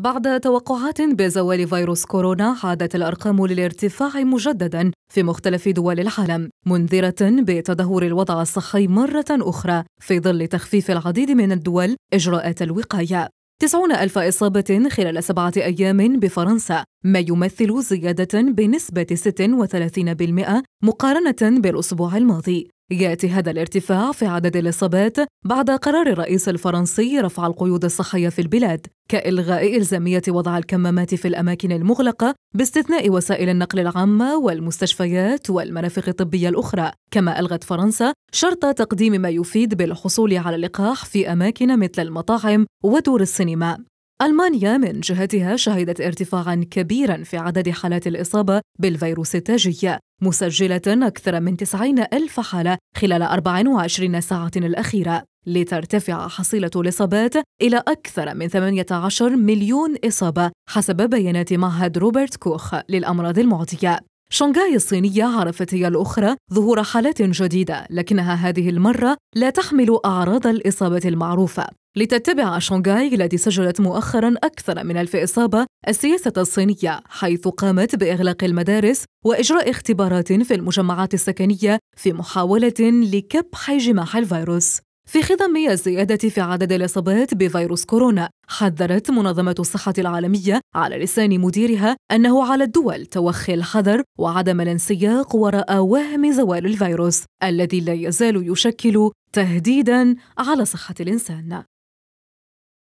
بعد توقعات بزوال فيروس كورونا عادت الارقام للارتفاع مجددا في مختلف دول العالم منذره بتدهور الوضع الصحي مره اخرى في ظل تخفيف العديد من الدول اجراءات الوقايه تسعون ألف إصابة خلال سبعة أيام بفرنسا ما يمثل زيادة بنسبة 36% مقارنة بالأسبوع الماضي يأتي هذا الارتفاع في عدد الإصابات بعد قرار الرئيس الفرنسي رفع القيود الصحية في البلاد كإلغاء إلزامية وضع الكمامات في الأماكن المغلقة باستثناء وسائل النقل العامة والمستشفيات والمرافق الطبية الأخرى كما ألغت فرنسا شرط تقديم ما يفيد بالحصول على اللقاح في أماكن مثل المطاعم ودور السينما ألمانيا من جهتها شهدت ارتفاعا كبيرا في عدد حالات الإصابة بالفيروس التاجي مسجلة أكثر من 90 ألف حالة خلال 24 ساعة الأخيرة لترتفع حصيلة الإصابات إلى أكثر من 18 مليون إصابة حسب بيانات معهد روبرت كوخ للأمراض المعدية شنغهاي الصينية عرفت هي الأخرى ظهور حالات جديدة لكنها هذه المرة لا تحمل أعراض الإصابة المعروفة لتتبع شنغهاي التي سجلت مؤخرا أكثر من ألف إصابة السياسة الصينية حيث قامت بإغلاق المدارس وإجراء اختبارات في المجمعات السكنية في محاولة لكبح جماح الفيروس في خضم الزيادة في عدد الإصابات بفيروس كورونا، حذرت منظمة الصحة العالمية على لسان مديرها أنه على الدول توخي الحذر وعدم الانسياق وراء وهم زوال الفيروس الذي لا يزال يشكل تهديداً على صحة الإنسان.